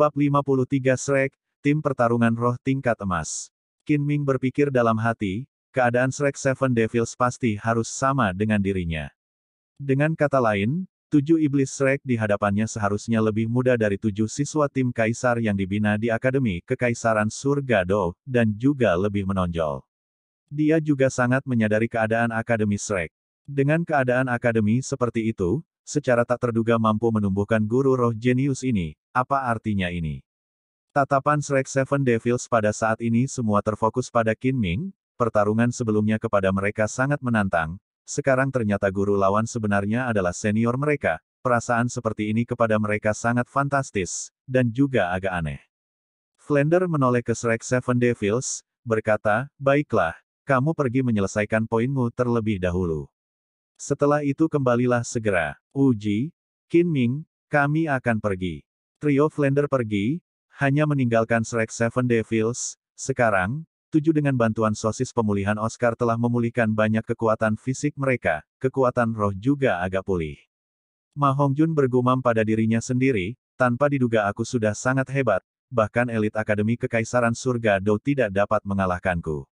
Bab 53 Shrek, Tim Pertarungan Roh Tingkat Emas. Qin Ming berpikir dalam hati, keadaan Shrek Seven Devils pasti harus sama dengan dirinya. Dengan kata lain, tujuh iblis Shrek di hadapannya seharusnya lebih muda dari tujuh siswa tim kaisar yang dibina di Akademi Kekaisaran Surga Do, dan juga lebih menonjol. Dia juga sangat menyadari keadaan Akademi Shrek. Dengan keadaan akademi seperti itu, secara tak terduga mampu menumbuhkan guru roh jenius ini, apa artinya ini? Tatapan Shrek Seven Devils pada saat ini semua terfokus pada Qin Ming, pertarungan sebelumnya kepada mereka sangat menantang, sekarang ternyata guru lawan sebenarnya adalah senior mereka, perasaan seperti ini kepada mereka sangat fantastis, dan juga agak aneh. Flender menoleh ke Shrek Seven Devils, berkata, baiklah, kamu pergi menyelesaikan poinmu terlebih dahulu. Setelah itu kembalilah segera, uji, Qin Ming, kami akan pergi. Trio Flender pergi, hanya meninggalkan Shrek Seven Devils, sekarang, tujuh dengan bantuan sosis pemulihan Oscar telah memulihkan banyak kekuatan fisik mereka, kekuatan roh juga agak pulih. Ma Jun bergumam pada dirinya sendiri, tanpa diduga aku sudah sangat hebat, bahkan elit akademi kekaisaran surga Dou tidak dapat mengalahkanku.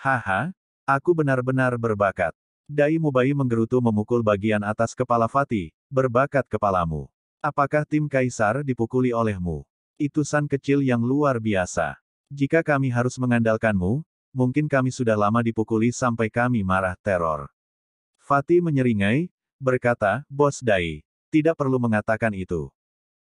Haha, aku benar-benar berbakat. Dai Mubai menggerutu memukul bagian atas kepala Fatih, berbakat kepalamu. Apakah tim Kaisar dipukuli olehmu? Itu san kecil yang luar biasa. Jika kami harus mengandalkanmu, mungkin kami sudah lama dipukuli sampai kami marah teror. Fatih menyeringai, berkata, Bos Dai, tidak perlu mengatakan itu.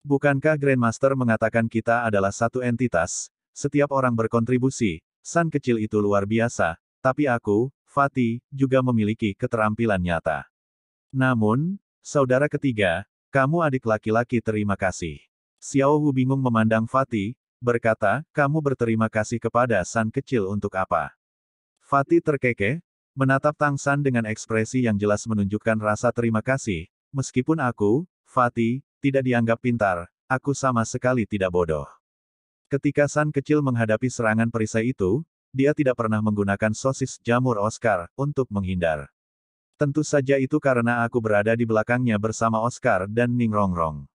Bukankah Grandmaster mengatakan kita adalah satu entitas, setiap orang berkontribusi, san kecil itu luar biasa, tapi aku, Fatih, juga memiliki keterampilan nyata. Namun, saudara ketiga, kamu adik laki-laki terima kasih. Xiao Hu bingung memandang Fatih, berkata, kamu berterima kasih kepada San kecil untuk apa? Fatih terkekeh, menatap Tang San dengan ekspresi yang jelas menunjukkan rasa terima kasih, meskipun aku, Fatih, tidak dianggap pintar, aku sama sekali tidak bodoh. Ketika San kecil menghadapi serangan perisai itu, dia tidak pernah menggunakan sosis jamur Oscar untuk menghindar. Tentu saja itu karena aku berada di belakangnya bersama Oscar dan Ning Rongrong.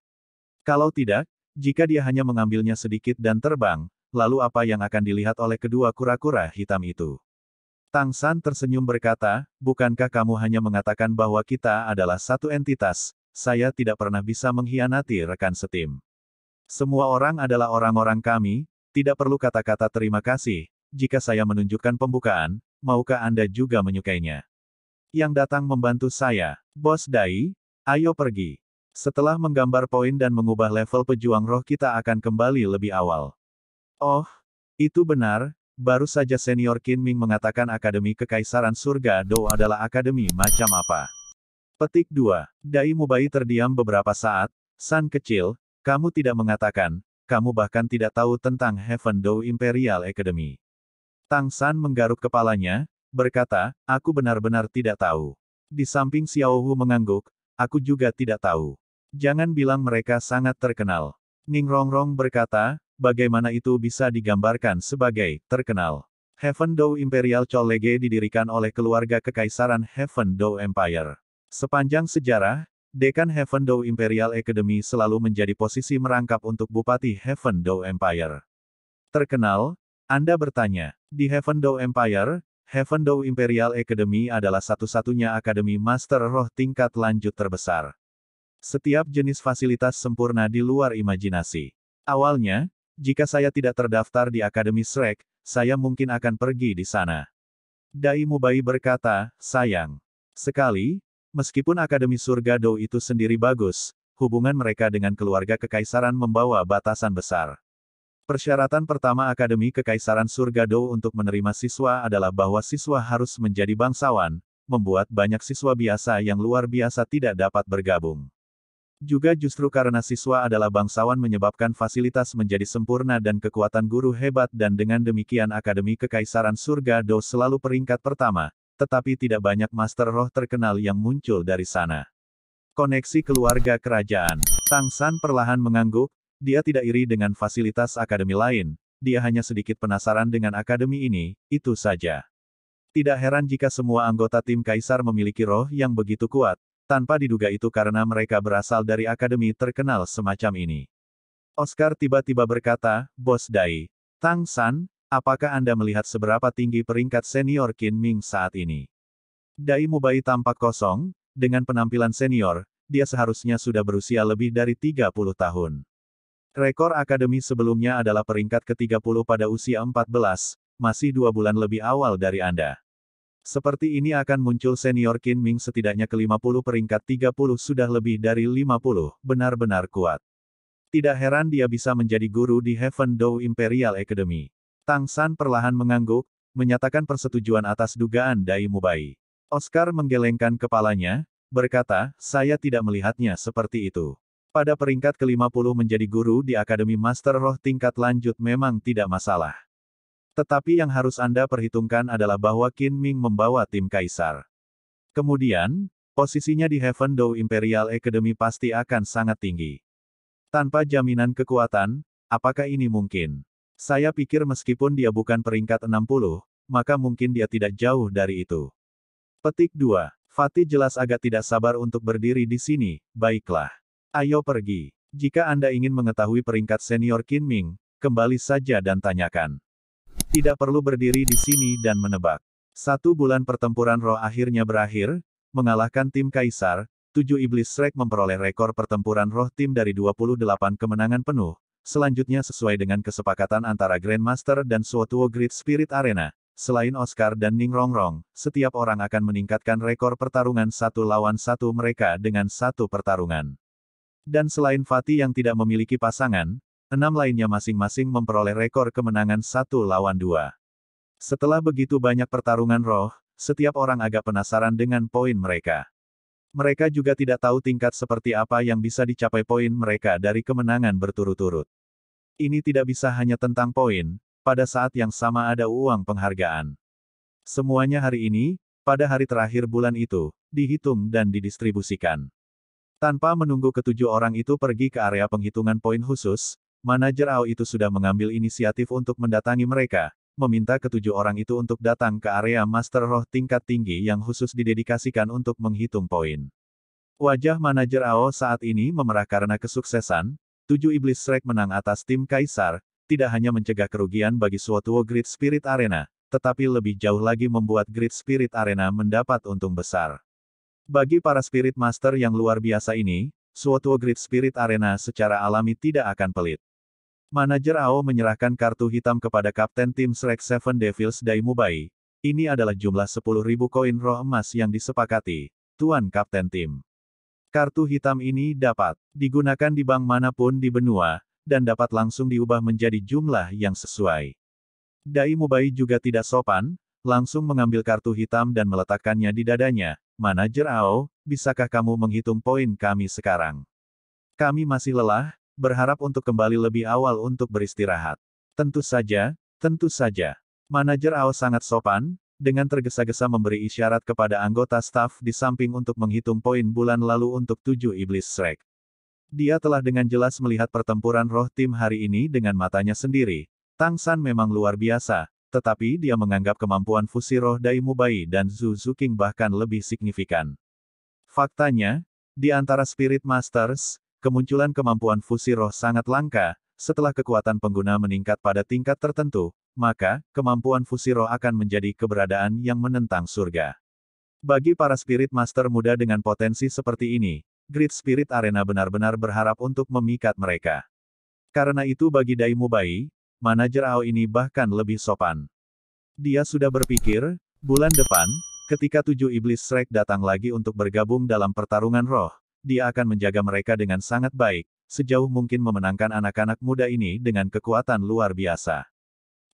Kalau tidak, jika dia hanya mengambilnya sedikit dan terbang, lalu apa yang akan dilihat oleh kedua kura-kura hitam itu? Tang San tersenyum berkata, bukankah kamu hanya mengatakan bahwa kita adalah satu entitas, saya tidak pernah bisa mengkhianati rekan setim. Semua orang adalah orang-orang kami, tidak perlu kata-kata terima kasih, jika saya menunjukkan pembukaan, maukah Anda juga menyukainya? yang datang membantu saya. Bos Dai, ayo pergi. Setelah menggambar poin dan mengubah level pejuang roh kita akan kembali lebih awal. Oh, itu benar, baru saja senior Qin Ming mengatakan Akademi Kekaisaran Surga Do adalah akademi macam apa. Petik 2. Dai Mubai terdiam beberapa saat, San kecil, kamu tidak mengatakan, kamu bahkan tidak tahu tentang Heaven Do Imperial Academy. Tang San menggaruk kepalanya, Berkata, aku benar-benar tidak tahu. Di samping Xiao Hu mengangguk, aku juga tidak tahu. Jangan bilang mereka sangat terkenal. Ning Rongrong berkata, bagaimana itu bisa digambarkan sebagai terkenal. Heaven Dou Imperial Cholege didirikan oleh keluarga kekaisaran Heaven Dou Empire. Sepanjang sejarah, Dekan Heaven Dou Imperial Academy selalu menjadi posisi merangkap untuk Bupati Heaven Dou Empire. Terkenal? Anda bertanya. Di Heaven Dou Empire, Heaven Dao Imperial Academy adalah satu-satunya akademi master roh tingkat lanjut terbesar. Setiap jenis fasilitas sempurna di luar imajinasi. Awalnya, jika saya tidak terdaftar di Akademi Shrek, saya mungkin akan pergi di sana. Dai Mubai berkata, sayang. Sekali, meskipun Akademi Surga Dao itu sendiri bagus, hubungan mereka dengan keluarga kekaisaran membawa batasan besar. Persyaratan pertama Akademi Kekaisaran Surga Dou untuk menerima siswa adalah bahwa siswa harus menjadi bangsawan, membuat banyak siswa biasa yang luar biasa tidak dapat bergabung. Juga justru karena siswa adalah bangsawan menyebabkan fasilitas menjadi sempurna dan kekuatan guru hebat dan dengan demikian Akademi Kekaisaran Surga Do selalu peringkat pertama, tetapi tidak banyak master roh terkenal yang muncul dari sana. Koneksi keluarga kerajaan. Tang San perlahan mengangguk, dia tidak iri dengan fasilitas akademi lain, dia hanya sedikit penasaran dengan akademi ini, itu saja. Tidak heran jika semua anggota tim Kaisar memiliki roh yang begitu kuat, tanpa diduga itu karena mereka berasal dari akademi terkenal semacam ini. Oscar tiba-tiba berkata, Bos Dai, Tang San, apakah Anda melihat seberapa tinggi peringkat senior Qin Ming saat ini? Dai Mubai tampak kosong, dengan penampilan senior, dia seharusnya sudah berusia lebih dari 30 tahun. Rekor akademi sebelumnya adalah peringkat ke-30 pada usia 14, masih dua bulan lebih awal dari Anda. Seperti ini akan muncul senior Qin Ming setidaknya ke-50 peringkat 30 sudah lebih dari 50, benar-benar kuat. Tidak heran dia bisa menjadi guru di Heaven Dao Imperial Academy. Tang San perlahan mengangguk, menyatakan persetujuan atas dugaan Dai Mubai. Oscar menggelengkan kepalanya, berkata, saya tidak melihatnya seperti itu. Pada peringkat ke-50 menjadi guru di Akademi Master Roh tingkat lanjut memang tidak masalah. Tetapi yang harus Anda perhitungkan adalah bahwa Qin Ming membawa tim kaisar. Kemudian, posisinya di Heaven Dao Imperial Academy pasti akan sangat tinggi. Tanpa jaminan kekuatan, apakah ini mungkin? Saya pikir meskipun dia bukan peringkat 60, maka mungkin dia tidak jauh dari itu. Petik 2. Fatih jelas agak tidak sabar untuk berdiri di sini, baiklah. Ayo pergi. Jika Anda ingin mengetahui peringkat senior Qin Ming, kembali saja dan tanyakan. Tidak perlu berdiri di sini dan menebak. Satu bulan pertempuran roh akhirnya berakhir, mengalahkan tim Kaisar, tujuh iblis Shrek memperoleh rekor pertempuran roh tim dari 28 kemenangan penuh, selanjutnya sesuai dengan kesepakatan antara Grandmaster dan Suotuo Great Spirit Arena. Selain Oscar dan Ning Rongrong, setiap orang akan meningkatkan rekor pertarungan satu lawan satu mereka dengan satu pertarungan. Dan selain Fatih yang tidak memiliki pasangan, enam lainnya masing-masing memperoleh rekor kemenangan satu lawan dua. Setelah begitu banyak pertarungan roh, setiap orang agak penasaran dengan poin mereka. Mereka juga tidak tahu tingkat seperti apa yang bisa dicapai poin mereka dari kemenangan berturut-turut. Ini tidak bisa hanya tentang poin, pada saat yang sama ada uang penghargaan. Semuanya hari ini, pada hari terakhir bulan itu, dihitung dan didistribusikan. Tanpa menunggu ketujuh orang itu pergi ke area penghitungan poin khusus, manajer Ao itu sudah mengambil inisiatif untuk mendatangi mereka, meminta ketujuh orang itu untuk datang ke area Master Roh tingkat tinggi yang khusus didedikasikan untuk menghitung poin. Wajah manajer Ao saat ini memerah karena kesuksesan, tujuh iblis Shrek menang atas tim Kaisar, tidak hanya mencegah kerugian bagi suatu Great Spirit Arena, tetapi lebih jauh lagi membuat Great Spirit Arena mendapat untung besar. Bagi para Spirit Master yang luar biasa ini, suatu grid Spirit Arena secara alami tidak akan pelit. Manajer Ao menyerahkan kartu hitam kepada Kapten Tim Shrek Seven Devils Dai Mubai. Ini adalah jumlah 10.000 koin roh emas yang disepakati. Tuan Kapten Tim. Kartu hitam ini dapat digunakan di bank manapun di benua, dan dapat langsung diubah menjadi jumlah yang sesuai. Dai Mubai juga tidak sopan, langsung mengambil kartu hitam dan meletakkannya di dadanya, Manajer AO, bisakah kamu menghitung poin kami sekarang? Kami masih lelah, berharap untuk kembali lebih awal untuk beristirahat. Tentu saja, tentu saja. Manajer AO sangat sopan, dengan tergesa-gesa memberi isyarat kepada anggota staf di samping untuk menghitung poin bulan lalu untuk tujuh iblis Shrek. Dia telah dengan jelas melihat pertempuran roh tim hari ini dengan matanya sendiri. Tang San memang luar biasa, tetapi dia menganggap kemampuan fusi roh Mubai dan Zhu Zuking bahkan lebih signifikan. Faktanya, di antara Spirit Masters, kemunculan kemampuan fusi sangat langka, setelah kekuatan pengguna meningkat pada tingkat tertentu, maka, kemampuan fusi akan menjadi keberadaan yang menentang surga. Bagi para Spirit Master muda dengan potensi seperti ini, Great Spirit Arena benar-benar berharap untuk memikat mereka. Karena itu bagi Dai Mubai manajer Ao ini bahkan lebih sopan. Dia sudah berpikir, bulan depan, ketika tujuh iblis Shrek datang lagi untuk bergabung dalam pertarungan roh, dia akan menjaga mereka dengan sangat baik, sejauh mungkin memenangkan anak-anak muda ini dengan kekuatan luar biasa.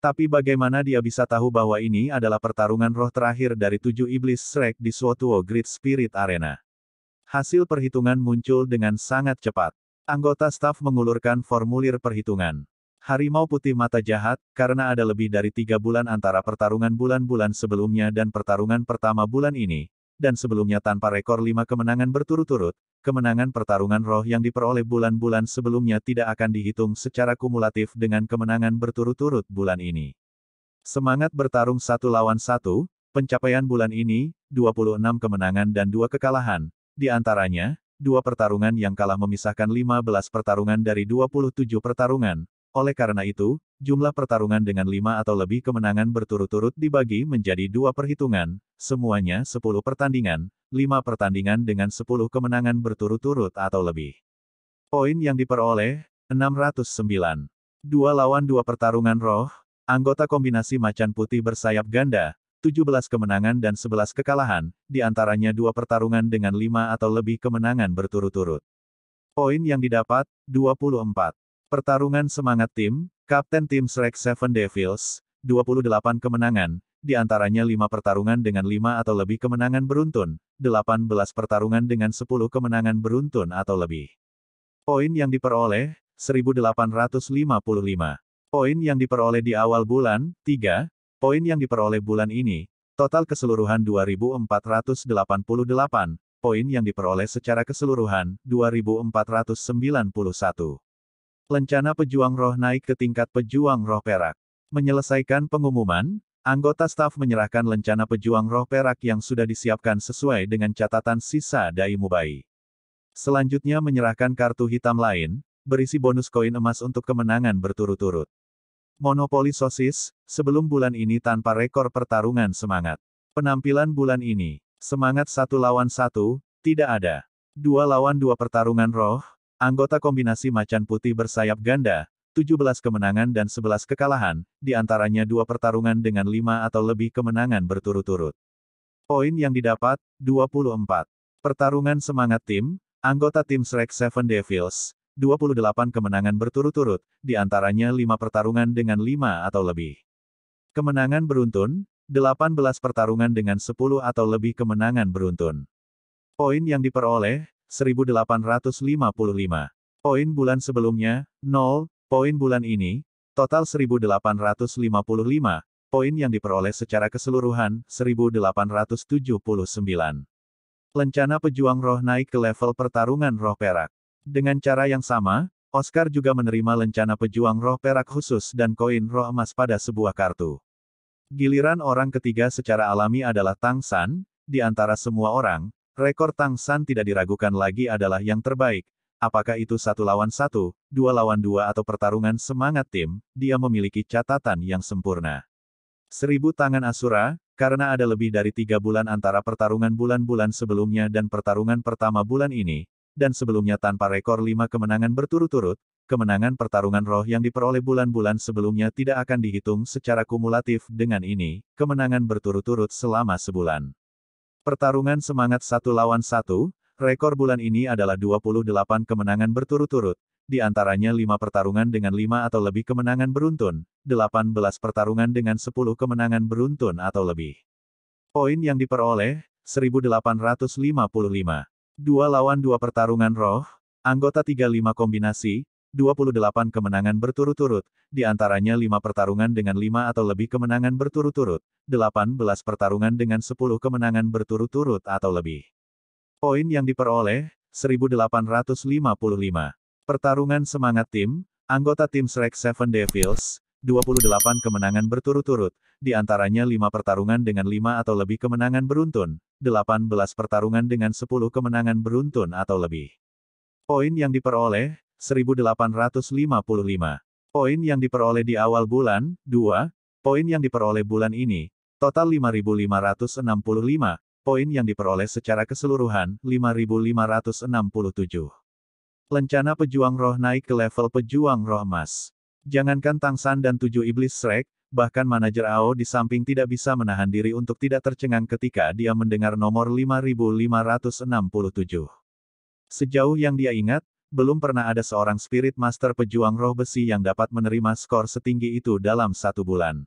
Tapi bagaimana dia bisa tahu bahwa ini adalah pertarungan roh terakhir dari tujuh iblis Shrek di Suotuo Great Spirit Arena? Hasil perhitungan muncul dengan sangat cepat. Anggota staf mengulurkan formulir perhitungan. Harimau Putih Mata Jahat, karena ada lebih dari tiga bulan antara pertarungan bulan-bulan sebelumnya dan pertarungan pertama bulan ini, dan sebelumnya tanpa rekor lima kemenangan berturut-turut, kemenangan pertarungan roh yang diperoleh bulan-bulan sebelumnya tidak akan dihitung secara kumulatif dengan kemenangan berturut-turut bulan ini. Semangat bertarung satu lawan satu, pencapaian bulan ini, 26 kemenangan dan dua kekalahan, di antaranya, dua pertarungan yang kalah memisahkan 15 pertarungan dari 27 pertarungan, oleh karena itu, jumlah pertarungan dengan lima atau lebih kemenangan berturut-turut dibagi menjadi dua perhitungan, semuanya sepuluh pertandingan, lima pertandingan dengan sepuluh kemenangan berturut-turut atau lebih. Poin yang diperoleh, 609. Dua lawan dua pertarungan roh, anggota kombinasi macan putih bersayap ganda, 17 kemenangan dan 11 kekalahan, diantaranya dua pertarungan dengan lima atau lebih kemenangan berturut-turut. Poin yang didapat, 24. Pertarungan semangat tim, Kapten tim Shrek Seven Devils, 28 kemenangan, di antaranya 5 pertarungan dengan 5 atau lebih kemenangan beruntun, 18 pertarungan dengan 10 kemenangan beruntun atau lebih. Poin yang diperoleh, 1855. Poin yang diperoleh di awal bulan, 3. Poin yang diperoleh bulan ini, total keseluruhan 2488. Poin yang diperoleh secara keseluruhan, 2491. Lencana pejuang roh naik ke tingkat pejuang roh perak. Menyelesaikan pengumuman, anggota staf menyerahkan lencana pejuang roh perak yang sudah disiapkan sesuai dengan catatan sisa Dai Mubai. Selanjutnya menyerahkan kartu hitam lain, berisi bonus koin emas untuk kemenangan berturut-turut. Monopoli sosis, sebelum bulan ini tanpa rekor pertarungan semangat. Penampilan bulan ini, semangat satu lawan satu, tidak ada. Dua lawan dua pertarungan roh, Anggota kombinasi macan putih bersayap ganda, 17 kemenangan dan 11 kekalahan, di antaranya dua pertarungan dengan lima atau lebih kemenangan berturut-turut. Poin yang didapat, 24. Pertarungan semangat tim, anggota tim Shrek Seven Devils, 28 kemenangan berturut-turut, di antaranya 5 pertarungan dengan lima atau lebih. Kemenangan beruntun, 18 pertarungan dengan 10 atau lebih kemenangan beruntun. Poin yang diperoleh, 1855. Poin bulan sebelumnya, 0, poin bulan ini, total 1855, poin yang diperoleh secara keseluruhan, 1879. Lencana pejuang roh naik ke level pertarungan roh perak. Dengan cara yang sama, Oscar juga menerima lencana pejuang roh perak khusus dan koin roh emas pada sebuah kartu. Giliran orang ketiga secara alami adalah Tang San, di antara semua orang, Rekor Tang San tidak diragukan lagi adalah yang terbaik. Apakah itu satu lawan satu, dua lawan dua atau pertarungan semangat tim, dia memiliki catatan yang sempurna. Seribu tangan Asura, karena ada lebih dari tiga bulan antara pertarungan bulan-bulan sebelumnya dan pertarungan pertama bulan ini, dan sebelumnya tanpa rekor lima kemenangan berturut-turut, kemenangan pertarungan roh yang diperoleh bulan-bulan sebelumnya tidak akan dihitung secara kumulatif dengan ini, kemenangan berturut-turut selama sebulan. Pertarungan semangat satu lawan satu, rekor bulan ini adalah 28 kemenangan berturut-turut, di antaranya 5 pertarungan dengan 5 atau lebih kemenangan beruntun, 18 pertarungan dengan 10 kemenangan beruntun atau lebih. Poin yang diperoleh, 1855. Dua lawan dua pertarungan roh, anggota 35 kombinasi, 28 kemenangan berturut-turut, di antaranya 5 pertarungan dengan 5 atau lebih kemenangan berturut-turut, 18 pertarungan dengan 10 kemenangan berturut-turut atau lebih. Poin yang diperoleh, 1855. Pertarungan semangat tim, anggota tim Shrek Seven Devils, 28 kemenangan berturut-turut, di antaranya 5 pertarungan dengan 5 atau lebih kemenangan beruntun, 18 pertarungan dengan 10 kemenangan beruntun atau lebih. Poin yang diperoleh, 1855. Poin yang diperoleh di awal bulan, 2, poin yang diperoleh bulan ini, total 5565, poin yang diperoleh secara keseluruhan, 5567. Lencana pejuang roh naik ke level pejuang roh emas. Jangankan Tang San dan tujuh iblis Shrek, bahkan manajer AO di samping tidak bisa menahan diri untuk tidak tercengang ketika dia mendengar nomor 5567. Sejauh yang dia ingat, belum pernah ada seorang spirit master pejuang roh besi yang dapat menerima skor setinggi itu dalam satu bulan.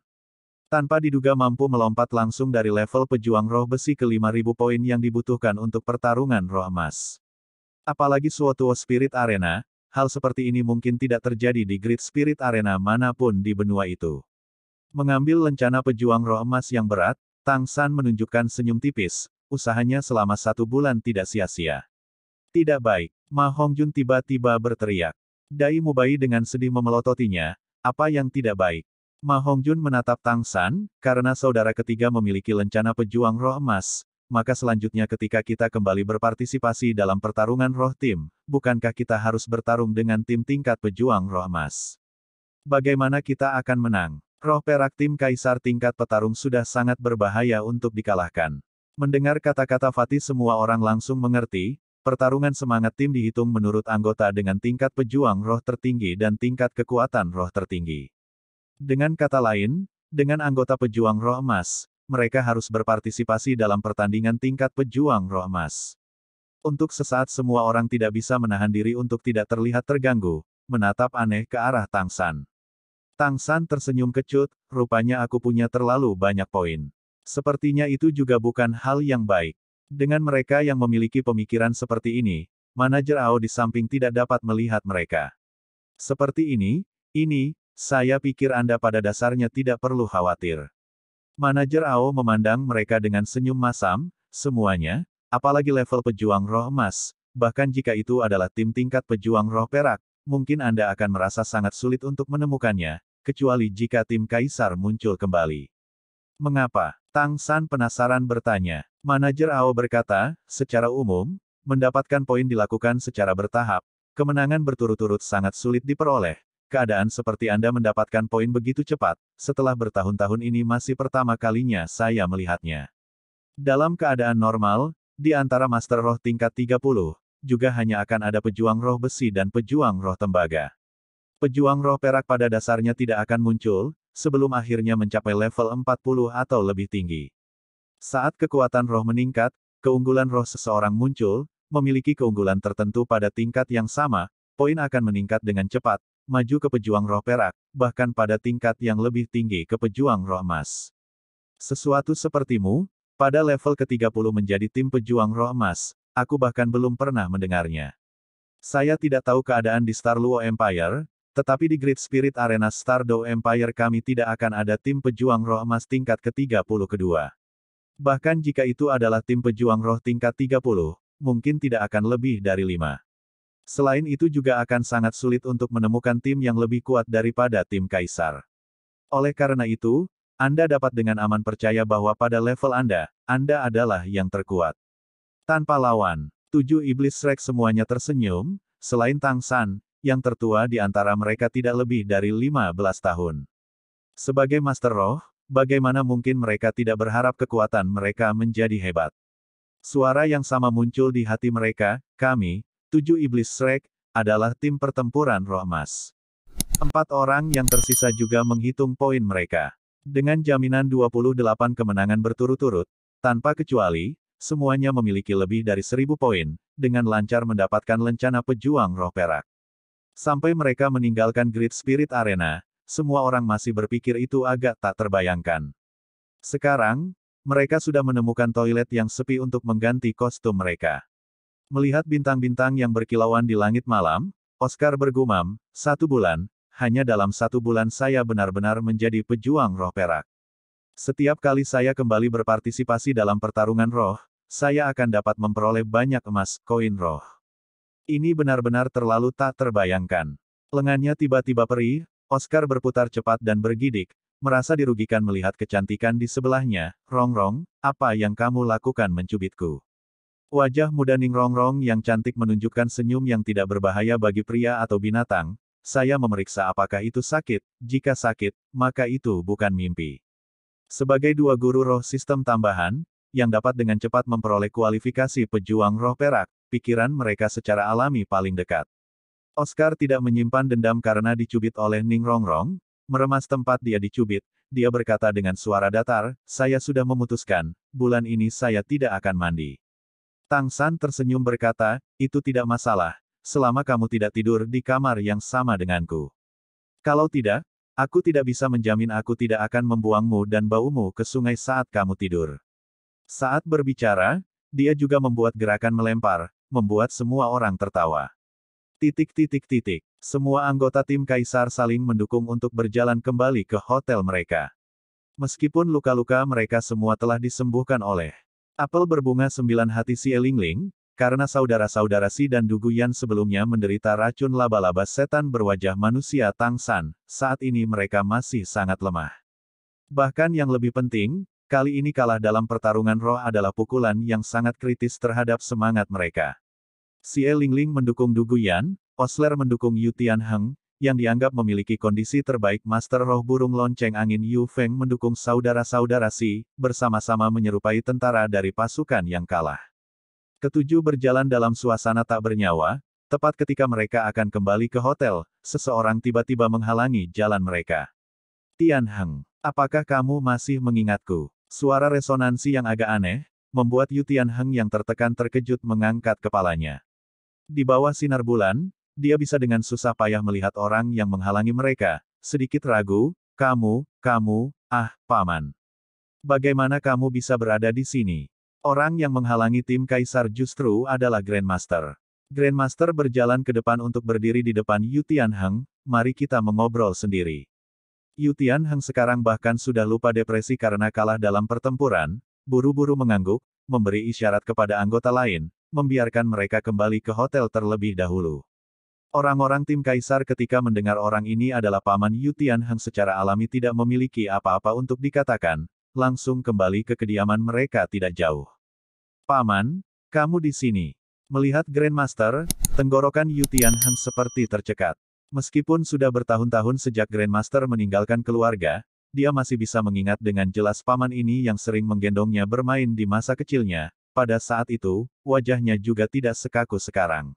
Tanpa diduga mampu melompat langsung dari level pejuang roh besi ke 5000 poin yang dibutuhkan untuk pertarungan roh emas. Apalagi suatu spirit arena, hal seperti ini mungkin tidak terjadi di grid spirit arena manapun di benua itu. Mengambil lencana pejuang roh emas yang berat, Tang San menunjukkan senyum tipis, usahanya selama satu bulan tidak sia-sia. Tidak baik. Ma Hongjun tiba-tiba berteriak. Dai Mubai dengan sedih memelototinya, apa yang tidak baik. Ma Hongjun menatap Tang San, karena saudara ketiga memiliki lencana pejuang roh emas, maka selanjutnya ketika kita kembali berpartisipasi dalam pertarungan roh tim, bukankah kita harus bertarung dengan tim tingkat pejuang roh emas? Bagaimana kita akan menang? Roh perak tim kaisar tingkat petarung sudah sangat berbahaya untuk dikalahkan. Mendengar kata-kata Fatih semua orang langsung mengerti, Pertarungan semangat tim dihitung menurut anggota dengan tingkat pejuang roh tertinggi dan tingkat kekuatan roh tertinggi. Dengan kata lain, dengan anggota pejuang roh emas, mereka harus berpartisipasi dalam pertandingan tingkat pejuang roh emas. Untuk sesaat semua orang tidak bisa menahan diri untuk tidak terlihat terganggu, menatap aneh ke arah Tang San. Tang San tersenyum kecut, rupanya aku punya terlalu banyak poin. Sepertinya itu juga bukan hal yang baik. Dengan mereka yang memiliki pemikiran seperti ini, manajer AO di samping tidak dapat melihat mereka. Seperti ini, ini, saya pikir Anda pada dasarnya tidak perlu khawatir. Manajer AO memandang mereka dengan senyum masam, semuanya, apalagi level pejuang roh emas, bahkan jika itu adalah tim tingkat pejuang roh perak, mungkin Anda akan merasa sangat sulit untuk menemukannya, kecuali jika tim kaisar muncul kembali. Mengapa? Tang San penasaran bertanya. Manajer AO berkata, secara umum, mendapatkan poin dilakukan secara bertahap. Kemenangan berturut-turut sangat sulit diperoleh. Keadaan seperti Anda mendapatkan poin begitu cepat, setelah bertahun-tahun ini masih pertama kalinya saya melihatnya. Dalam keadaan normal, di antara Master Roh tingkat 30, juga hanya akan ada pejuang roh besi dan pejuang roh tembaga. Pejuang roh perak pada dasarnya tidak akan muncul, sebelum akhirnya mencapai level 40 atau lebih tinggi. Saat kekuatan roh meningkat, keunggulan roh seseorang muncul, memiliki keunggulan tertentu pada tingkat yang sama, poin akan meningkat dengan cepat, maju ke pejuang roh perak, bahkan pada tingkat yang lebih tinggi ke pejuang roh emas. Sesuatu sepertimu, pada level ke-30 menjadi tim pejuang roh emas, aku bahkan belum pernah mendengarnya. Saya tidak tahu keadaan di Star Luo Empire, tetapi di Great Spirit Arena Stardo Empire kami tidak akan ada tim pejuang roh emas tingkat ke-30 kedua. Bahkan jika itu adalah tim pejuang roh tingkat 30, mungkin tidak akan lebih dari lima. Selain itu juga akan sangat sulit untuk menemukan tim yang lebih kuat daripada tim Kaisar. Oleh karena itu, Anda dapat dengan aman percaya bahwa pada level Anda, Anda adalah yang terkuat. Tanpa lawan, tujuh iblis Shrek semuanya tersenyum, selain Tang San, yang tertua di antara mereka tidak lebih dari 15 tahun. Sebagai Master Roh, Bagaimana mungkin mereka tidak berharap kekuatan mereka menjadi hebat? Suara yang sama muncul di hati mereka, kami, tujuh iblis Shrek, adalah tim pertempuran roh emas. Empat orang yang tersisa juga menghitung poin mereka. Dengan jaminan 28 kemenangan berturut-turut, tanpa kecuali, semuanya memiliki lebih dari seribu poin, dengan lancar mendapatkan lencana pejuang roh perak. Sampai mereka meninggalkan Great Spirit Arena, semua orang masih berpikir itu agak tak terbayangkan. Sekarang, mereka sudah menemukan toilet yang sepi untuk mengganti kostum mereka. Melihat bintang-bintang yang berkilauan di langit malam, Oscar bergumam, satu bulan, hanya dalam satu bulan saya benar-benar menjadi pejuang roh perak. Setiap kali saya kembali berpartisipasi dalam pertarungan roh, saya akan dapat memperoleh banyak emas, koin roh. Ini benar-benar terlalu tak terbayangkan. Lengannya tiba-tiba perih, Oscar berputar cepat dan bergidik, merasa dirugikan melihat kecantikan di sebelahnya, Rongrong, apa yang kamu lakukan mencubitku? Wajah muda Ning Rongrong yang cantik menunjukkan senyum yang tidak berbahaya bagi pria atau binatang, saya memeriksa apakah itu sakit, jika sakit, maka itu bukan mimpi. Sebagai dua guru roh sistem tambahan, yang dapat dengan cepat memperoleh kualifikasi pejuang roh perak, pikiran mereka secara alami paling dekat. Oscar tidak menyimpan dendam karena dicubit oleh Ning Rongrong, meremas tempat dia dicubit, dia berkata dengan suara datar, saya sudah memutuskan, bulan ini saya tidak akan mandi. Tang San tersenyum berkata, itu tidak masalah, selama kamu tidak tidur di kamar yang sama denganku. Kalau tidak, aku tidak bisa menjamin aku tidak akan membuangmu dan baumu ke sungai saat kamu tidur. Saat berbicara, dia juga membuat gerakan melempar, membuat semua orang tertawa. Titik titik titik. Semua anggota tim Kaisar saling mendukung untuk berjalan kembali ke hotel mereka. Meskipun luka-luka mereka semua telah disembuhkan oleh apel berbunga sembilan hati si Elingling, karena saudara-saudara si dan Dugu Duguyan sebelumnya menderita racun laba-laba setan berwajah manusia Tang San, saat ini mereka masih sangat lemah. Bahkan yang lebih penting, kali ini kalah dalam pertarungan roh adalah pukulan yang sangat kritis terhadap semangat mereka. Xie Lingling mendukung Du Guyan, Osler mendukung Yu Tianheng, yang dianggap memiliki kondisi terbaik Master Roh Burung Lonceng Angin Yu Feng mendukung saudara-saudara Si, bersama-sama menyerupai tentara dari pasukan yang kalah. Ketujuh berjalan dalam suasana tak bernyawa, tepat ketika mereka akan kembali ke hotel, seseorang tiba-tiba menghalangi jalan mereka. Tianheng, apakah kamu masih mengingatku? Suara resonansi yang agak aneh, membuat Yu Tianheng yang tertekan terkejut mengangkat kepalanya. Di bawah sinar bulan, dia bisa dengan susah payah melihat orang yang menghalangi mereka, sedikit ragu, kamu, kamu, ah, paman. Bagaimana kamu bisa berada di sini? Orang yang menghalangi tim Kaisar justru adalah Grandmaster. Grandmaster berjalan ke depan untuk berdiri di depan Yu Tianheng, mari kita mengobrol sendiri. Yu Tianheng sekarang bahkan sudah lupa depresi karena kalah dalam pertempuran, buru-buru mengangguk, memberi isyarat kepada anggota lain, membiarkan mereka kembali ke hotel terlebih dahulu. Orang-orang tim kaisar ketika mendengar orang ini adalah paman Yu Tianheng secara alami tidak memiliki apa-apa untuk dikatakan, langsung kembali ke kediaman mereka tidak jauh. Paman, kamu di sini. Melihat Grandmaster, tenggorokan Yu Tianheng seperti tercekat. Meskipun sudah bertahun-tahun sejak Grandmaster meninggalkan keluarga, dia masih bisa mengingat dengan jelas paman ini yang sering menggendongnya bermain di masa kecilnya, pada saat itu, wajahnya juga tidak sekaku sekarang.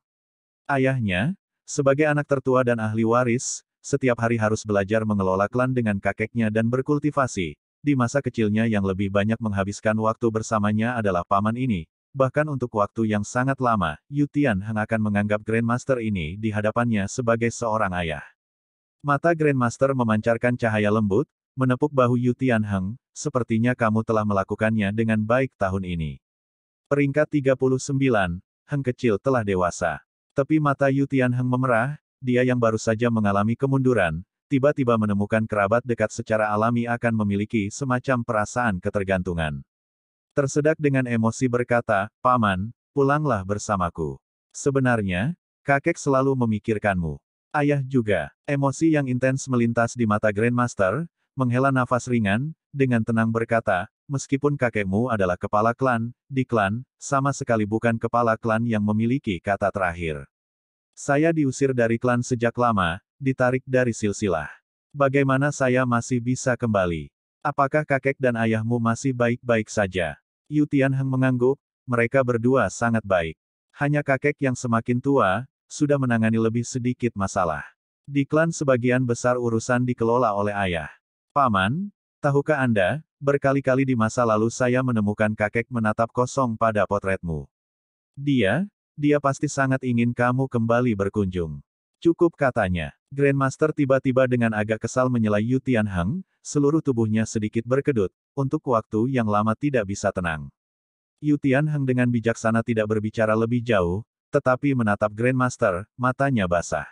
Ayahnya, sebagai anak tertua dan ahli waris, setiap hari harus belajar mengelola klan dengan kakeknya dan berkultivasi. Di masa kecilnya yang lebih banyak menghabiskan waktu bersamanya adalah paman ini. Bahkan untuk waktu yang sangat lama, Yutian Heng akan menganggap Grandmaster ini di hadapannya sebagai seorang ayah. Mata Grandmaster memancarkan cahaya lembut, menepuk bahu Yutian Heng, sepertinya kamu telah melakukannya dengan baik tahun ini. Peringkat 39, Heng kecil telah dewasa. Tapi mata Yutian heng memerah, dia yang baru saja mengalami kemunduran, tiba-tiba menemukan kerabat dekat secara alami akan memiliki semacam perasaan ketergantungan. Tersedak dengan emosi berkata, Paman, pulanglah bersamaku. Sebenarnya, kakek selalu memikirkanmu. Ayah juga, emosi yang intens melintas di mata Grandmaster, menghela nafas ringan, dengan tenang berkata, meskipun kakekmu adalah kepala klan, di klan, sama sekali bukan kepala klan yang memiliki kata terakhir. Saya diusir dari klan sejak lama, ditarik dari silsilah. Bagaimana saya masih bisa kembali? Apakah kakek dan ayahmu masih baik-baik saja? Yu Tianheng mengangguk, mereka berdua sangat baik. Hanya kakek yang semakin tua, sudah menangani lebih sedikit masalah. Di klan sebagian besar urusan dikelola oleh ayah. Paman, Tahukah Anda, berkali-kali di masa lalu saya menemukan kakek menatap kosong pada potretmu. Dia, dia pasti sangat ingin kamu kembali berkunjung. Cukup katanya. Grandmaster tiba-tiba dengan agak kesal menyela Yu Tianhang, seluruh tubuhnya sedikit berkedut, untuk waktu yang lama tidak bisa tenang. Yu Tianhang dengan bijaksana tidak berbicara lebih jauh, tetapi menatap Grandmaster, matanya basah.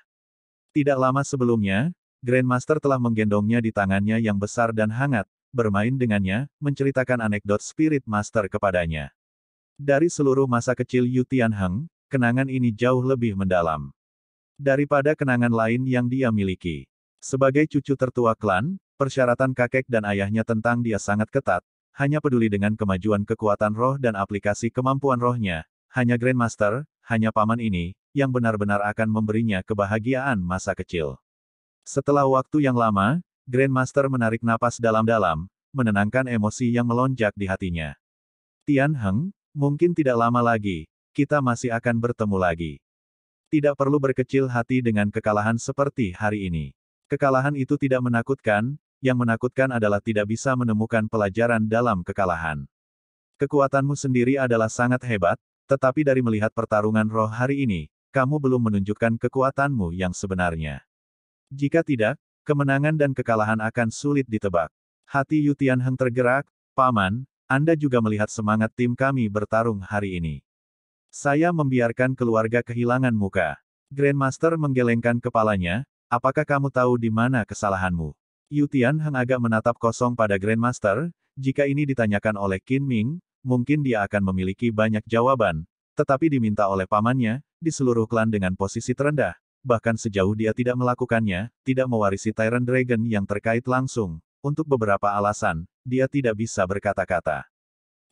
Tidak lama sebelumnya, Grandmaster telah menggendongnya di tangannya yang besar dan hangat, bermain dengannya, menceritakan anekdot Spirit Master kepadanya. Dari seluruh masa kecil Yu Tianheng, kenangan ini jauh lebih mendalam. Daripada kenangan lain yang dia miliki. Sebagai cucu tertua klan, persyaratan kakek dan ayahnya tentang dia sangat ketat, hanya peduli dengan kemajuan kekuatan roh dan aplikasi kemampuan rohnya, hanya Grandmaster, hanya paman ini, yang benar-benar akan memberinya kebahagiaan masa kecil. Setelah waktu yang lama, Grandmaster menarik napas dalam-dalam, menenangkan emosi yang melonjak di hatinya. Tian Heng, mungkin tidak lama lagi, kita masih akan bertemu lagi. Tidak perlu berkecil hati dengan kekalahan seperti hari ini. Kekalahan itu tidak menakutkan, yang menakutkan adalah tidak bisa menemukan pelajaran dalam kekalahan. Kekuatanmu sendiri adalah sangat hebat, tetapi dari melihat pertarungan roh hari ini, kamu belum menunjukkan kekuatanmu yang sebenarnya. Jika tidak, kemenangan dan kekalahan akan sulit ditebak. Hati Yutian Heng tergerak, Paman, Anda juga melihat semangat tim kami bertarung hari ini. Saya membiarkan keluarga kehilangan muka. Grandmaster menggelengkan kepalanya, apakah kamu tahu di mana kesalahanmu? Yutian Heng agak menatap kosong pada Grandmaster, jika ini ditanyakan oleh Qin Ming, mungkin dia akan memiliki banyak jawaban, tetapi diminta oleh pamannya, di seluruh klan dengan posisi terendah, bahkan sejauh dia tidak melakukannya, tidak mewarisi Tyrant Dragon yang terkait langsung. Untuk beberapa alasan, dia tidak bisa berkata-kata.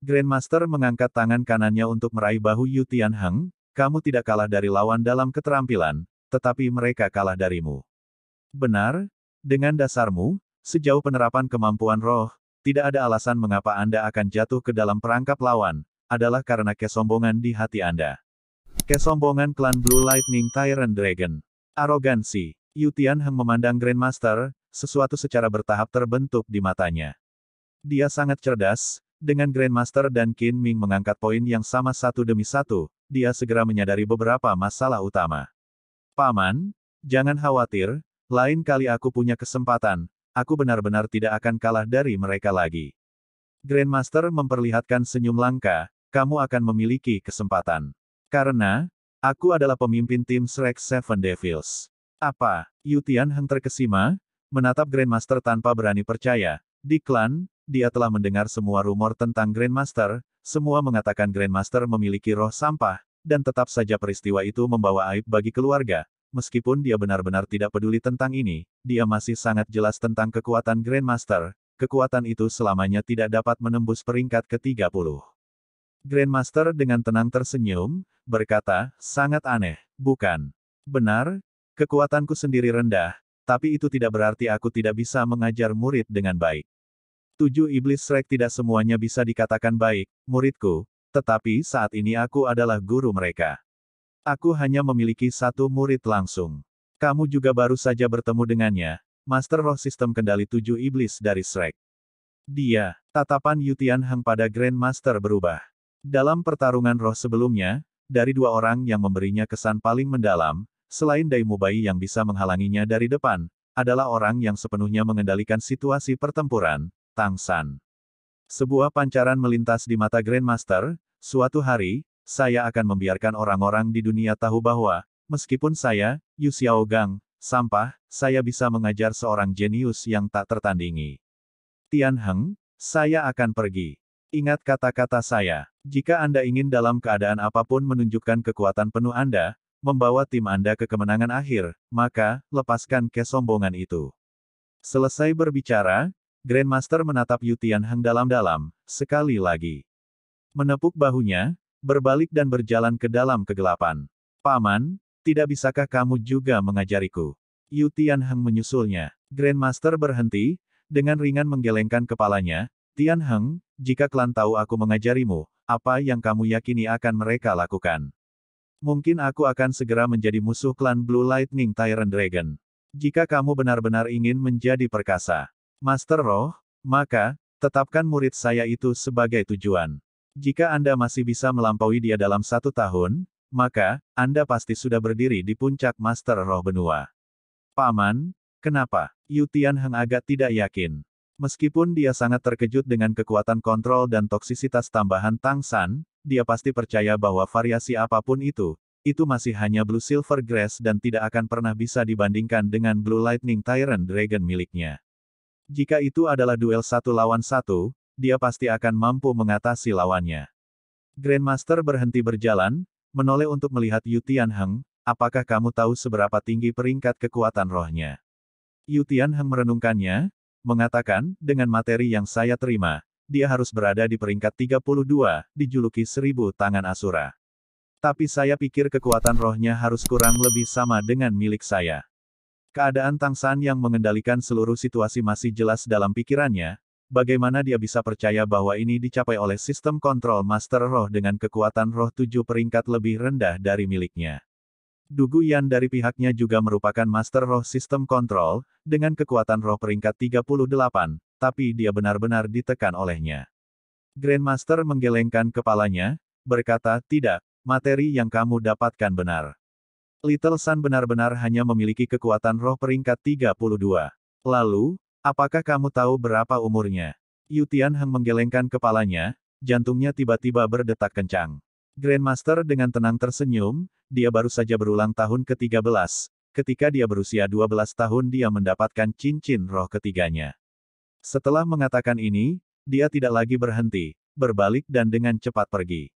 Grandmaster mengangkat tangan kanannya untuk meraih bahu Yu Tianheng, kamu tidak kalah dari lawan dalam keterampilan, tetapi mereka kalah darimu. Benar? Dengan dasarmu, sejauh penerapan kemampuan roh, tidak ada alasan mengapa Anda akan jatuh ke dalam perangkap lawan, adalah karena kesombongan di hati Anda. Kesombongan klan Blue Lightning Tyrant Dragon. Arogansi. Yu Tianheng memandang Grandmaster, sesuatu secara bertahap terbentuk di matanya. Dia sangat cerdas, dengan Grandmaster dan Qin Ming mengangkat poin yang sama satu demi satu, dia segera menyadari beberapa masalah utama. Paman, jangan khawatir, lain kali aku punya kesempatan, aku benar-benar tidak akan kalah dari mereka lagi. Grandmaster memperlihatkan senyum langka, kamu akan memiliki kesempatan. Karena, aku adalah pemimpin tim Shrek Seven Devils. Apa? Yutian Heng terkesima, menatap Grandmaster tanpa berani percaya. Di klan, dia telah mendengar semua rumor tentang Grandmaster, semua mengatakan Grandmaster memiliki roh sampah, dan tetap saja peristiwa itu membawa aib bagi keluarga. Meskipun dia benar-benar tidak peduli tentang ini, dia masih sangat jelas tentang kekuatan Grandmaster, kekuatan itu selamanya tidak dapat menembus peringkat ke-30. Grandmaster dengan tenang tersenyum, berkata, sangat aneh, bukan? Benar, kekuatanku sendiri rendah, tapi itu tidak berarti aku tidak bisa mengajar murid dengan baik. Tujuh iblis Shrek tidak semuanya bisa dikatakan baik, muridku, tetapi saat ini aku adalah guru mereka. Aku hanya memiliki satu murid langsung. Kamu juga baru saja bertemu dengannya, Master Roh Sistem Kendali Tujuh Iblis dari Shrek. Dia, tatapan Yutian Heng pada Grandmaster berubah. Dalam pertarungan roh sebelumnya, dari dua orang yang memberinya kesan paling mendalam, selain Dai Mubai yang bisa menghalanginya dari depan, adalah orang yang sepenuhnya mengendalikan situasi pertempuran, Tang San. Sebuah pancaran melintas di mata Grandmaster, suatu hari, saya akan membiarkan orang-orang di dunia tahu bahwa, meskipun saya, Yu Xiao Gang, sampah, saya bisa mengajar seorang jenius yang tak tertandingi. Tian Heng, saya akan pergi. Ingat kata-kata saya. Jika Anda ingin dalam keadaan apapun menunjukkan kekuatan penuh Anda, membawa tim Anda ke kemenangan akhir, maka, lepaskan kesombongan itu. Selesai berbicara, Grandmaster menatap Yutian Tianheng dalam-dalam, sekali lagi. Menepuk bahunya, berbalik dan berjalan ke dalam kegelapan. Paman, tidak bisakah kamu juga mengajariku? Yu Tianheng menyusulnya. Grandmaster berhenti, dengan ringan menggelengkan kepalanya. Tian jika klan tahu aku mengajarimu, apa yang kamu yakini akan mereka lakukan? Mungkin aku akan segera menjadi musuh klan Blue Lightning Tyrant Dragon. Jika kamu benar-benar ingin menjadi perkasa, Master Roh, maka, tetapkan murid saya itu sebagai tujuan. Jika Anda masih bisa melampaui dia dalam satu tahun, maka, Anda pasti sudah berdiri di puncak Master Roh Benua. Paman, kenapa? Yutian Heng agak tidak yakin. Meskipun dia sangat terkejut dengan kekuatan kontrol dan toksisitas tambahan Tang San, dia pasti percaya bahwa variasi apapun itu, itu masih hanya Blue Silver Grass dan tidak akan pernah bisa dibandingkan dengan Blue Lightning Tyrant Dragon miliknya. Jika itu adalah duel satu lawan satu, dia pasti akan mampu mengatasi lawannya. Grandmaster berhenti berjalan, menoleh untuk melihat Yu Tianheng, apakah kamu tahu seberapa tinggi peringkat kekuatan rohnya? Yu Tianheng merenungkannya, mengatakan, dengan materi yang saya terima, dia harus berada di peringkat 32, dijuluki seribu tangan Asura. Tapi saya pikir kekuatan rohnya harus kurang lebih sama dengan milik saya. Keadaan Tang San yang mengendalikan seluruh situasi masih jelas dalam pikirannya, bagaimana dia bisa percaya bahwa ini dicapai oleh sistem kontrol Master Roh dengan kekuatan roh tujuh peringkat lebih rendah dari miliknya. Dugu Yan dari pihaknya juga merupakan master roh sistem kontrol, dengan kekuatan roh peringkat 38, tapi dia benar-benar ditekan olehnya. Grandmaster menggelengkan kepalanya, berkata, tidak, materi yang kamu dapatkan benar. Little Sun benar-benar hanya memiliki kekuatan roh peringkat 32. Lalu, apakah kamu tahu berapa umurnya? Yutian Heng menggelengkan kepalanya, jantungnya tiba-tiba berdetak kencang. Grandmaster dengan tenang tersenyum, dia baru saja berulang tahun ke-13. Ketika dia berusia 12 tahun dia mendapatkan cincin roh ketiganya. Setelah mengatakan ini, dia tidak lagi berhenti, berbalik dan dengan cepat pergi.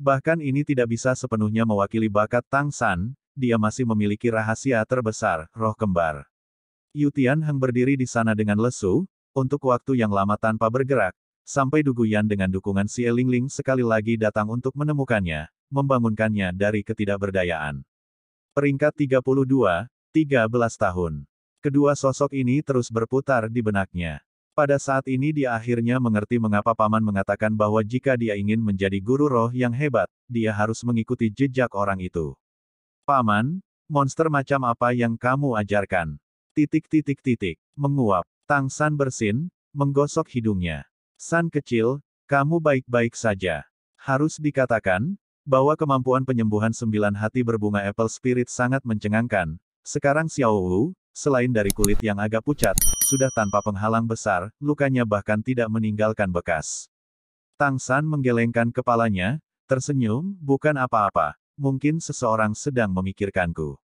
Bahkan ini tidak bisa sepenuhnya mewakili bakat Tang San, dia masih memiliki rahasia terbesar, roh kembar. Yu Tian Heng berdiri di sana dengan lesu, untuk waktu yang lama tanpa bergerak, sampai Dugu Yan dengan dukungan si Elingling sekali lagi datang untuk menemukannya, membangunkannya dari ketidakberdayaan. Peringkat 32, 13 tahun. Kedua sosok ini terus berputar di benaknya. Pada saat ini dia akhirnya mengerti mengapa paman mengatakan bahwa jika dia ingin menjadi guru roh yang hebat, dia harus mengikuti jejak orang itu. Paman, monster macam apa yang kamu ajarkan? Titik-titik-titik, menguap, Tang San bersin, menggosok hidungnya. San kecil, kamu baik-baik saja. Harus dikatakan, bahwa kemampuan penyembuhan sembilan hati berbunga Apple Spirit sangat mencengangkan. Sekarang Xiao Wu, selain dari kulit yang agak pucat, sudah tanpa penghalang besar, lukanya bahkan tidak meninggalkan bekas. Tang San menggelengkan kepalanya, tersenyum, bukan apa-apa, mungkin seseorang sedang memikirkanku.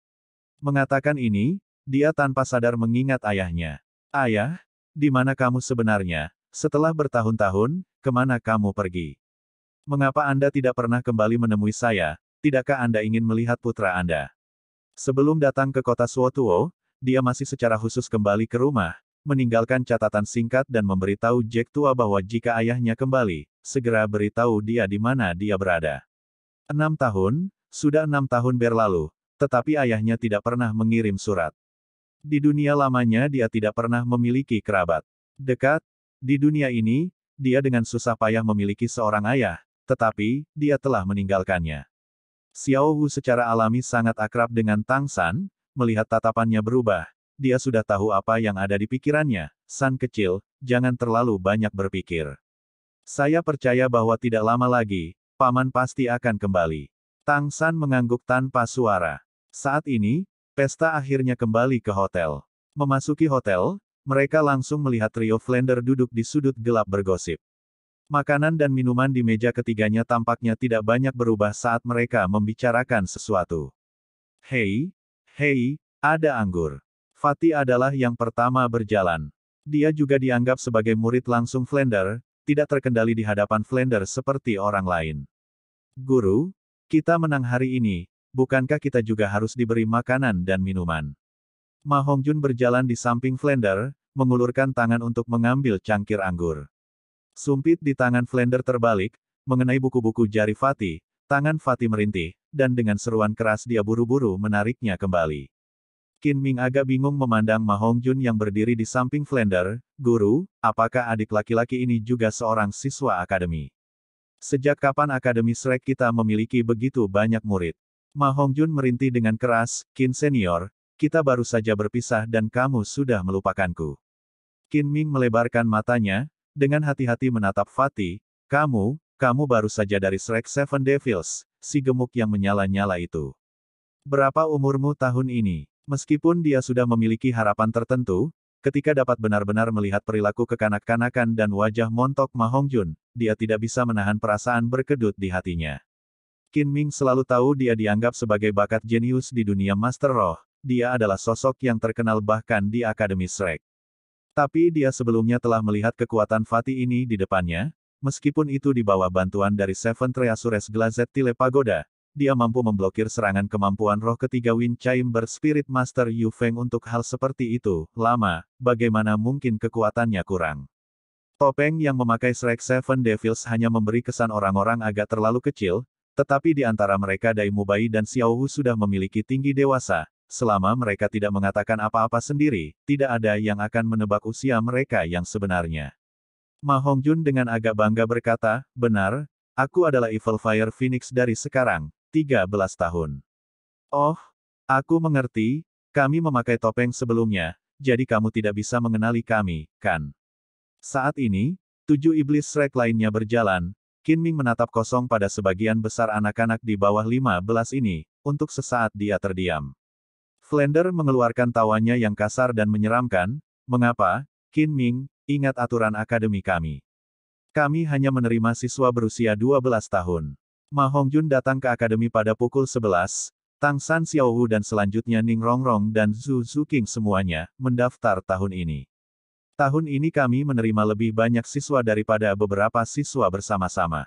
Mengatakan ini, dia tanpa sadar mengingat ayahnya. Ayah, di mana kamu sebenarnya? Setelah bertahun-tahun, kemana kamu pergi? Mengapa Anda tidak pernah kembali menemui saya, tidakkah Anda ingin melihat putra Anda? Sebelum datang ke kota Suotuo, dia masih secara khusus kembali ke rumah, meninggalkan catatan singkat dan memberitahu Jack tua bahwa jika ayahnya kembali, segera beritahu dia di mana dia berada. Enam tahun, sudah enam tahun berlalu, tetapi ayahnya tidak pernah mengirim surat. Di dunia lamanya dia tidak pernah memiliki kerabat. Dekat, di dunia ini, dia dengan susah payah memiliki seorang ayah, tetapi dia telah meninggalkannya. Xiao Wu secara alami sangat akrab dengan Tang San, melihat tatapannya berubah, dia sudah tahu apa yang ada di pikirannya, San kecil, jangan terlalu banyak berpikir. Saya percaya bahwa tidak lama lagi, Paman pasti akan kembali. Tang San mengangguk tanpa suara. Saat ini, pesta akhirnya kembali ke hotel. Memasuki hotel, mereka langsung melihat Rio Flender duduk di sudut gelap bergosip. Makanan dan minuman di meja ketiganya tampaknya tidak banyak berubah saat mereka membicarakan sesuatu. Hei, hei, ada anggur. Fatih adalah yang pertama berjalan. Dia juga dianggap sebagai murid langsung Flender, tidak terkendali di hadapan Flender seperti orang lain. Guru, kita menang hari ini, bukankah kita juga harus diberi makanan dan minuman? Ma Hongjun berjalan di samping Flender, mengulurkan tangan untuk mengambil cangkir anggur. Sumpit di tangan Flender terbalik, mengenai buku-buku jari Fatih, tangan Fatih merintih, dan dengan seruan keras dia buru-buru menariknya kembali. Qin Ming agak bingung memandang Ma Hong Jun yang berdiri di samping Flender, Guru, apakah adik laki-laki ini juga seorang siswa akademi? Sejak kapan akademi Srek kita memiliki begitu banyak murid? Ma Hong Jun merintih dengan keras, Qin Senior, kita baru saja berpisah dan kamu sudah melupakanku. Qin Ming melebarkan matanya, dengan hati-hati menatap Fatih, kamu, kamu baru saja dari Shrek Seven Devils, si gemuk yang menyala-nyala itu. Berapa umurmu tahun ini? Meskipun dia sudah memiliki harapan tertentu, ketika dapat benar-benar melihat perilaku kekanak-kanakan dan wajah montok Mahongjun, dia tidak bisa menahan perasaan berkedut di hatinya. Qin Ming selalu tahu dia dianggap sebagai bakat jenius di dunia Master Roh, dia adalah sosok yang terkenal bahkan di Akademi Shrek. Tapi dia sebelumnya telah melihat kekuatan Fatih ini di depannya, meskipun itu di bawah bantuan dari Seven Treasures Glazed Tile Pagoda, dia mampu memblokir serangan kemampuan roh ketiga Wind Chamber berSpirit Master Yu Feng untuk hal seperti itu, lama, bagaimana mungkin kekuatannya kurang. Topeng yang memakai Shrek Seven Devils hanya memberi kesan orang-orang agak terlalu kecil, tetapi di antara mereka Dai Mubai dan Xiao Hu sudah memiliki tinggi dewasa, selama mereka tidak mengatakan apa-apa sendiri, tidak ada yang akan menebak usia mereka yang sebenarnya. Ma Hongjun dengan agak bangga berkata, benar, aku adalah Evil Fire Phoenix dari sekarang, 13 tahun. Oh, aku mengerti, kami memakai topeng sebelumnya, jadi kamu tidak bisa mengenali kami, kan? Saat ini, tujuh iblis Shrek lainnya berjalan, Ming menatap kosong pada sebagian besar anak-anak di bawah 15 ini, untuk sesaat dia terdiam. Flender mengeluarkan tawanya yang kasar dan menyeramkan, mengapa, Qin Ming, ingat aturan akademi kami. Kami hanya menerima siswa berusia 12 tahun. Ma Hongjun datang ke akademi pada pukul 11, Tang San Xiaowu dan selanjutnya Ning Rongrong dan Zhu Zuking semuanya, mendaftar tahun ini. Tahun ini kami menerima lebih banyak siswa daripada beberapa siswa bersama-sama.